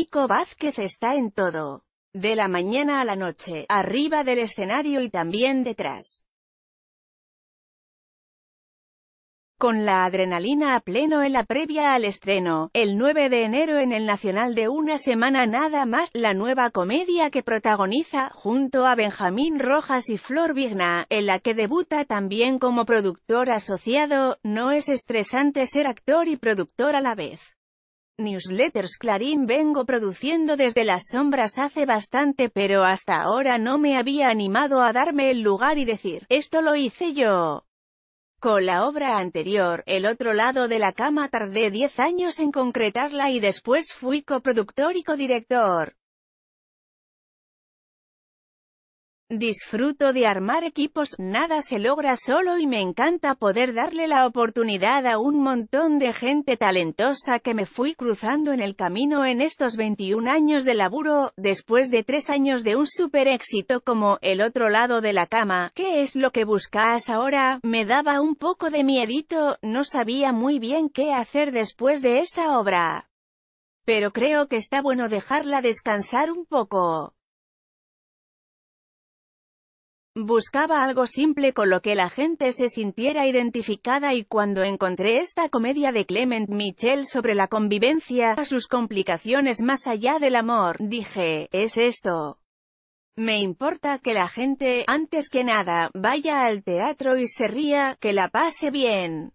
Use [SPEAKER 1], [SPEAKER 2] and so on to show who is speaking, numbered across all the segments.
[SPEAKER 1] Nico Vázquez está en todo. De la mañana a la noche, arriba del escenario y también detrás. Con la adrenalina a pleno en la previa al estreno, el 9 de enero en el Nacional de una semana nada más, la nueva comedia que protagoniza, junto a Benjamín Rojas y Flor Vigna, en la que debuta también como productor asociado, no es estresante ser actor y productor a la vez. Newsletters Clarín vengo produciendo desde las sombras hace bastante pero hasta ahora no me había animado a darme el lugar y decir, esto lo hice yo. Con la obra anterior, El otro lado de la cama tardé 10 años en concretarla y después fui coproductor y codirector. Disfruto de armar equipos, nada se logra solo y me encanta poder darle la oportunidad a un montón de gente talentosa que me fui cruzando en el camino en estos 21 años de laburo, después de tres años de un super éxito como El otro lado de la cama, ¿qué es lo que buscas ahora? Me daba un poco de miedito, no sabía muy bien qué hacer después de esa obra. Pero creo que está bueno dejarla descansar un poco. Buscaba algo simple con lo que la gente se sintiera identificada y cuando encontré esta comedia de Clement Mitchell sobre la convivencia, a sus complicaciones más allá del amor, dije, es esto. Me importa que la gente, antes que nada, vaya al teatro y se ría, que la pase bien.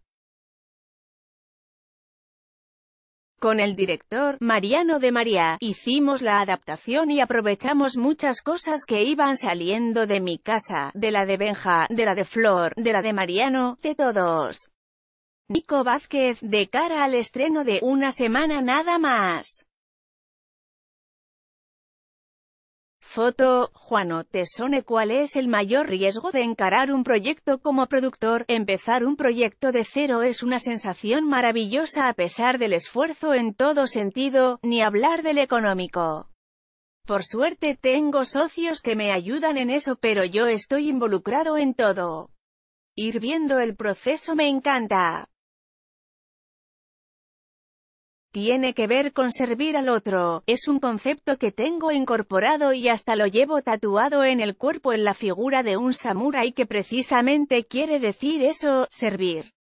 [SPEAKER 1] Con el director, Mariano de María, hicimos la adaptación y aprovechamos muchas cosas que iban saliendo de mi casa, de la de Benja, de la de Flor, de la de Mariano, de todos. Nico Vázquez, de cara al estreno de una semana nada más. Foto, Juano sone ¿Cuál es el mayor riesgo de encarar un proyecto como productor? Empezar un proyecto de cero es una sensación maravillosa a pesar del esfuerzo en todo sentido, ni hablar del económico. Por suerte tengo socios que me ayudan en eso pero yo estoy involucrado en todo. Ir viendo el proceso me encanta tiene que ver con servir al otro, es un concepto que tengo incorporado y hasta lo llevo tatuado en el cuerpo en la figura de un samurai que precisamente quiere decir eso, servir.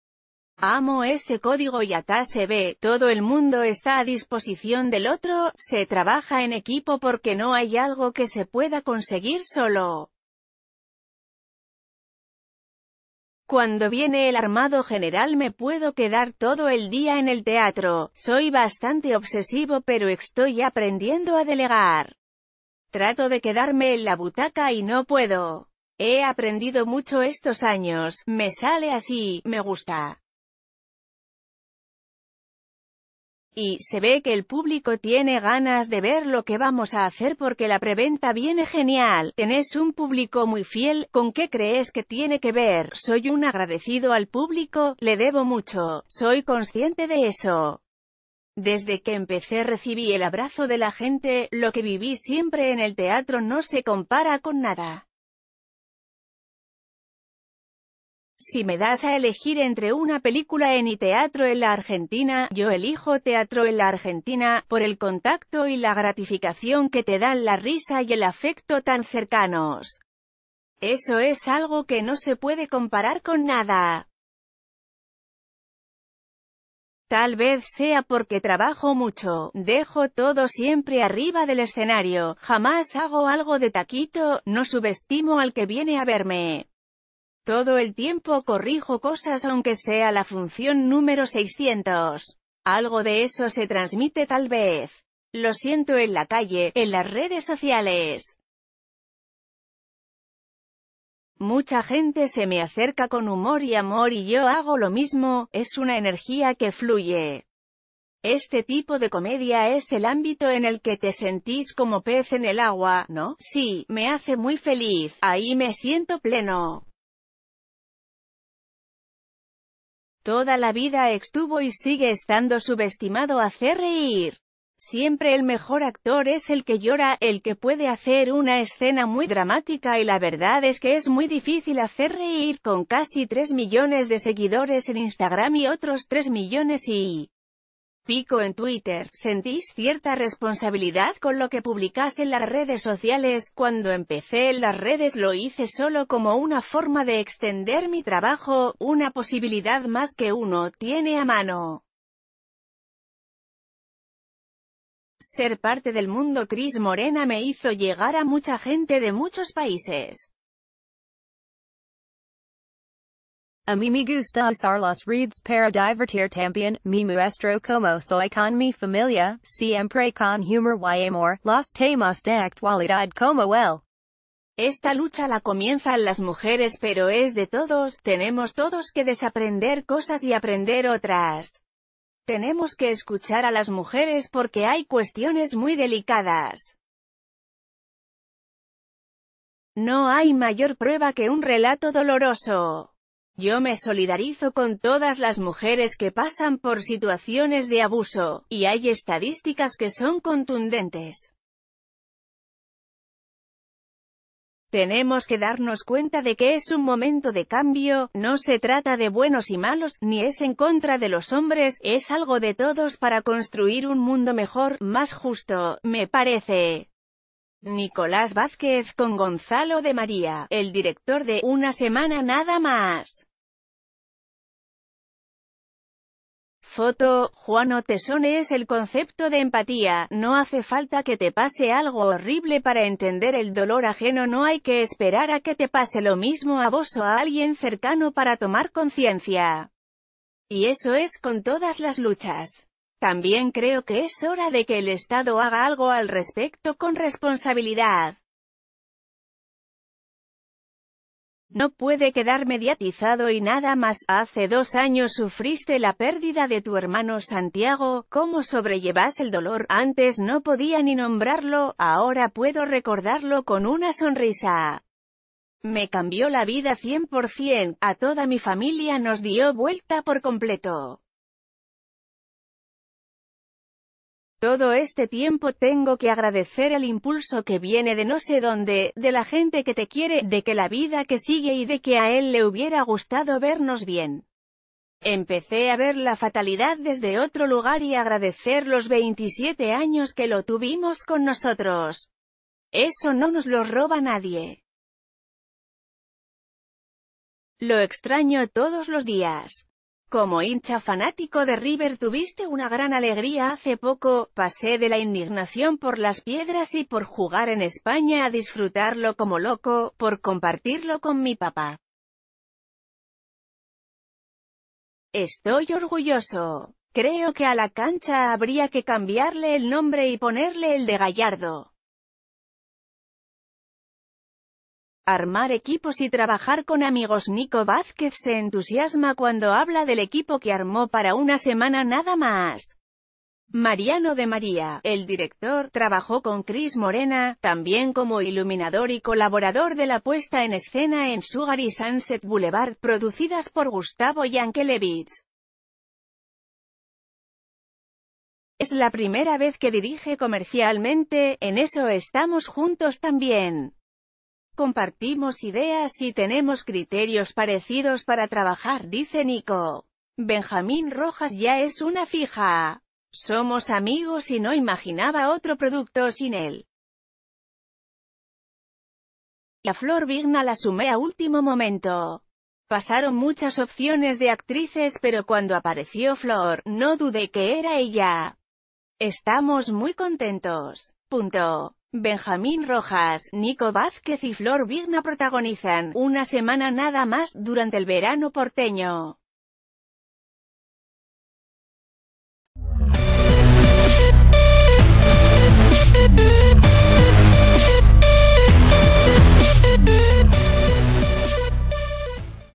[SPEAKER 1] Amo ese código y acá se ve, todo el mundo está a disposición del otro, se trabaja en equipo porque no hay algo que se pueda conseguir solo. Cuando viene el armado general me puedo quedar todo el día en el teatro, soy bastante obsesivo pero estoy aprendiendo a delegar. Trato de quedarme en la butaca y no puedo. He aprendido mucho estos años, me sale así, me gusta. Y se ve que el público tiene ganas de ver lo que vamos a hacer porque la preventa viene genial. Tenés un público muy fiel, ¿con qué crees que tiene que ver? Soy un agradecido al público, le debo mucho, soy consciente de eso. Desde que empecé recibí el abrazo de la gente, lo que viví siempre en el teatro no se compara con nada. Si me das a elegir entre una película en y teatro en la Argentina, yo elijo teatro en la Argentina, por el contacto y la gratificación que te dan la risa y el afecto tan cercanos. Eso es algo que no se puede comparar con nada. Tal vez sea porque trabajo mucho, dejo todo siempre arriba del escenario, jamás hago algo de taquito, no subestimo al que viene a verme. Todo el tiempo corrijo cosas aunque sea la función número 600. Algo de eso se transmite tal vez. Lo siento en la calle, en las redes sociales. Mucha gente se me acerca con humor y amor y yo hago lo mismo, es una energía que fluye. Este tipo de comedia es el ámbito en el que te sentís como pez en el agua, ¿no? Sí, me hace muy feliz, ahí me siento pleno. Toda la vida estuvo y sigue estando subestimado hacer reír. Siempre el mejor actor es el que llora, el que puede hacer una escena muy dramática y la verdad es que es muy difícil hacer reír con casi 3 millones de seguidores en Instagram y otros 3 millones y... Pico en Twitter, sentís cierta responsabilidad con lo que publicás en las redes sociales, cuando empecé en las redes lo hice solo como una forma de extender mi trabajo, una posibilidad más que uno tiene a mano. Ser parte del mundo Cris Morena me hizo llegar a mucha gente de muchos países. A mí me gusta usar los reeds para divertir también, mi muestro como soy con mi familia, siempre con humor y amor, los temas de actualidad como el. Esta lucha la comienzan las mujeres pero es de todos, tenemos todos que desaprender cosas y aprender otras. Tenemos que escuchar a las mujeres porque hay cuestiones muy delicadas. No hay mayor prueba que un relato doloroso. Yo me solidarizo con todas las mujeres que pasan por situaciones de abuso, y hay estadísticas que son contundentes. Tenemos que darnos cuenta de que es un momento de cambio, no se trata de buenos y malos, ni es en contra de los hombres, es algo de todos para construir un mundo mejor, más justo, me parece. Nicolás Vázquez con Gonzalo de María, el director de Una semana nada más. Foto, Juan Otesone es el concepto de empatía, no hace falta que te pase algo horrible para entender el dolor ajeno no hay que esperar a que te pase lo mismo a vos o a alguien cercano para tomar conciencia. Y eso es con todas las luchas. También creo que es hora de que el Estado haga algo al respecto con responsabilidad. No puede quedar mediatizado y nada más. Hace dos años sufriste la pérdida de tu hermano Santiago, ¿cómo sobrellevas el dolor? Antes no podía ni nombrarlo, ahora puedo recordarlo con una sonrisa. Me cambió la vida 100%, a toda mi familia nos dio vuelta por completo. Todo este tiempo tengo que agradecer el impulso que viene de no sé dónde, de la gente que te quiere, de que la vida que sigue y de que a él le hubiera gustado vernos bien. Empecé a ver la fatalidad desde otro lugar y agradecer los 27 años que lo tuvimos con nosotros. Eso no nos lo roba nadie. Lo extraño todos los días. Como hincha fanático de River tuviste una gran alegría hace poco, pasé de la indignación por las piedras y por jugar en España a disfrutarlo como loco, por compartirlo con mi papá. Estoy orgulloso. Creo que a la cancha habría que cambiarle el nombre y ponerle el de Gallardo. armar equipos y trabajar con amigos. Nico Vázquez se entusiasma cuando habla del equipo que armó para una semana nada más. Mariano de María, el director, trabajó con Cris Morena, también como iluminador y colaborador de la puesta en escena en Sugar y Sunset Boulevard, producidas por Gustavo Yankelevich. Es la primera vez que dirige comercialmente, en eso estamos juntos también. Compartimos ideas y tenemos criterios parecidos para trabajar, dice Nico. Benjamín Rojas ya es una fija. Somos amigos y no imaginaba otro producto sin él. La Flor Vigna la sumé a último momento. Pasaron muchas opciones de actrices pero cuando apareció Flor, no dudé que era ella. Estamos muy contentos. Punto. Benjamín Rojas, Nico Vázquez y Flor Vigna protagonizan, una semana nada más, durante el verano porteño.